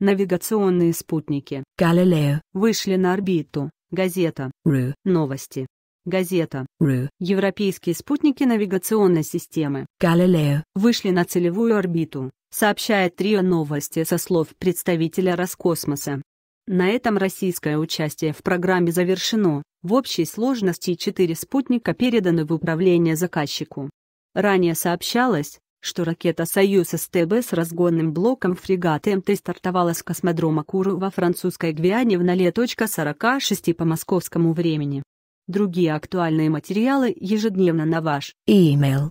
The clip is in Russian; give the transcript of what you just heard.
Навигационные спутники. Галилео. Вышли на орбиту. Газета. Ру. Новости. Газета. Ру. Европейские спутники навигационной системы. Галилео. Вышли на целевую орбиту. Сообщает трио новости со слов представителя Роскосмоса. На этом российское участие в программе завершено. В общей сложности четыре спутника переданы в управление заказчику. Ранее сообщалось, что ракета «Союз СТБ» с разгонным блоком фрегата МТ стартовала с космодрома Куру во французской Гвиане в 0.46 по московскому времени. Другие актуальные материалы ежедневно на ваш e-mail.